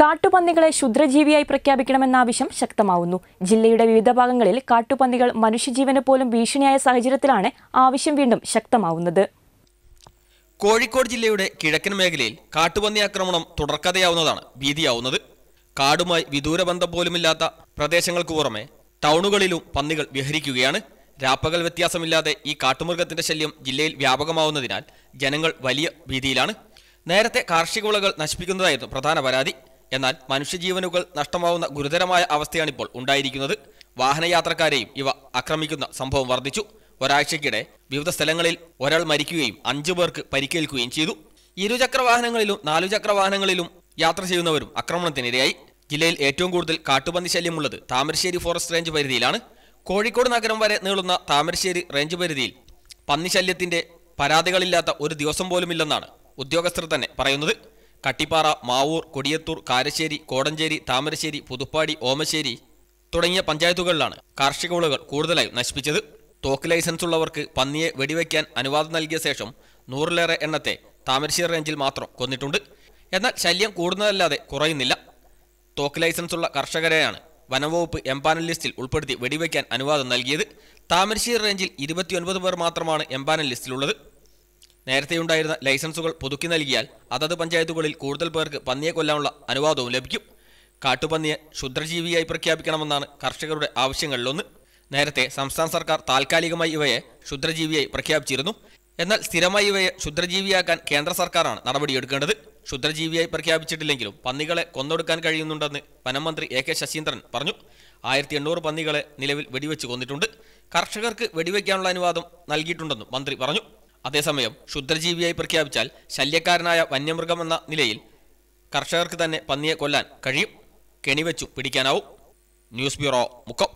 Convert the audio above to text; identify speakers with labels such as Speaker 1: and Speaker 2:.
Speaker 1: കാട്ടുപന്നികളെ ക്ഷുദ്രജീവിയായി പ്രഖ്യാപിക്കണമെന്ന ആവശ്യം ശക്തമാവുന്നു ജില്ലയുടെ വിവിധ ഭാഗങ്ങളിൽ കാട്ടുപന്നികൾ മനുഷ്യജീവന് പോലും ഭീഷണിയായ സാഹചര്യത്തിലാണ് ആവശ്യം വീണ്ടും ശക്തമാവുന്നത് കോഴിക്കോട് ജില്ലയുടെ കിഴക്കൻ മേഖലയിൽ കാട്ടുപന്നി ആക്രമണം തുടർക്കഥയാവുന്നതാണ് ഭീതിയാവുന്നത് കാടുമായി വിദൂര ബന്ധം പോലുമില്ലാത്ത പ്രദേശങ്ങൾക്ക് പുറമെ ടൗണുകളിലും പന്നികൾ വിഹരിക്കുകയാണ് രാപ്പകൽ വ്യത്യാസമില്ലാതെ ഈ കാട്ടുമൃഗത്തിന്റെ ശല്യം ജില്ലയിൽ വ്യാപകമാവുന്നതിനാൽ ജനങ്ങൾ വലിയ ഭീതിയിലാണ് നേരത്തെ കാർഷിക വിളകൾ നശിപ്പിക്കുന്നതായിരുന്നു പ്രധാന പരാതി എന്നാൽ മനുഷ്യജീവനുകൾ നഷ്ടമാവുന്ന ഗുരുതരമായ അവസ്ഥയാണിപ്പോൾ ഉണ്ടായിരിക്കുന്നത് വാഹനയാത്രക്കാരെയും ഇവ ആക്രമിക്കുന്ന സംഭവം വർദ്ധിച്ചു ഒരാഴ്ചയ്ക്കിടെ വിവിധ സ്ഥലങ്ങളിൽ ഒരാൾ മരിക്കുകയും അഞ്ചു പേർക്ക് പരിക്കേൽക്കുകയും ചെയ്തു ഇരുചക്ര വാഹനങ്ങളിലും നാലുചക്ര വാഹനങ്ങളിലും യാത്ര ചെയ്യുന്നവരും ആക്രമണത്തിനിരയായി ജില്ലയിൽ ഏറ്റവും കൂടുതൽ കാട്ടുപന്നി ശല്യമുള്ളത് താമരശ്ശേരി ഫോറസ്റ്റ് റേഞ്ച് പരിധിയിലാണ് കോഴിക്കോട് നഗരം വരെ നീളുന്ന താമരശ്ശേരി റേഞ്ച് പരിധിയിൽ പന്നിശല്യത്തിന്റെ പരാതികളില്ലാത്ത ഒരു ദിവസം പോലുമില്ലെന്നാണ് ഉദ്യോഗസ്ഥർ തന്നെ പറയുന്നത് കട്ടിപ്പാറ മാവൂർ കൊടിയത്തൂർ കാരശ്ശേരി കോടഞ്ചേരി താമരശ്ശേരി പുതുപ്പാടി ഓമശ്ശേരി തുടങ്ങിയ പഞ്ചായത്തുകളിലാണ് കാർഷിക വിളകൾ കൂടുതലായും നശിപ്പിച്ചത് തോക്ക് ലൈസൻസ് ഉള്ളവർക്ക് പന്നിയെ വെടിവെക്കാൻ അനുവാദം നൽകിയ ശേഷം നൂറിലേറെ എണ്ണത്തെ താമരശ്ശേരി റേഞ്ചിൽ മാത്രം കൊന്നിട്ടുണ്ട് എന്നാൽ ശല്യം കൂടുന്നതല്ലാതെ കുറയുന്നില്ല തോക്ക് ലൈസൻസ് ഉള്ള കർഷകരെയാണ് വനംവകുപ്പ് എംപാനൽ ലിസ്റ്റിൽ ഉൾപ്പെടുത്തി വെടിവെക്കാൻ അനുവാദം നൽകിയത് താമരശ്ശേരി റേഞ്ചിൽ ഇരുപത്തിയൊൻപത് പേർ മാത്രമാണ് എംപാനൽ ലിസ്റ്റിലുള്ളത് നേരത്തെയുണ്ടായിരുന്ന ലൈസൻസുകൾ പുതുക്കി നൽകിയാൽ അതത് പഞ്ചായത്തുകളിൽ കൂടുതൽ പേർക്ക് പന്നിയെ കൊല്ലാനുള്ള അനുവാദവും ലഭിക്കും കാട്ടുപന്നിയെ ശുദ്ധജീവിയായി പ്രഖ്യാപിക്കണമെന്നാണ് കർഷകരുടെ ആവശ്യങ്ങളിലൊന്ന് നേരത്തെ സംസ്ഥാന സർക്കാർ താൽക്കാലികമായി ഇവയെ ശുദ്ധജീവിയായി പ്രഖ്യാപിച്ചിരുന്നു എന്നാൽ സ്ഥിരമായി ഇവയെ ശുദ്ധജീവിയാക്കാൻ കേന്ദ്ര സർക്കാരാണ് നടപടിയെടുക്കേണ്ടത് ശുദ്ധജീവിയായി പ്രഖ്യാപിച്ചിട്ടില്ലെങ്കിലും പന്നികളെ കൊന്നൊടുക്കാൻ കഴിയുന്നുണ്ടെന്ന് വനംമന്ത്രി എ കെ ശശീന്ദ്രൻ പറഞ്ഞു ആയിരത്തി എണ്ണൂറ് പന്നികളെ നിലവിൽ വെടിവെച്ച് കൊന്നിട്ടുണ്ട് കർഷകർക്ക് വെടിവെക്കാനുള്ള അനുവാദം നൽകിയിട്ടുണ്ടെന്നും മന്ത്രി പറഞ്ഞു അതേസമയം ക്ഷുദ്രജീവിയായി പ്രഖ്യാപിച്ചാൽ ശല്യക്കാരനായ വന്യമൃഗമെന്ന നിലയിൽ കർഷകർക്ക് തന്നെ പന്നിയെ കൊല്ലാൻ കഴിയും കെണിവെച്ചു പിടിക്കാനാവും ന്യൂസ് ബ്യൂറോ മുക്കം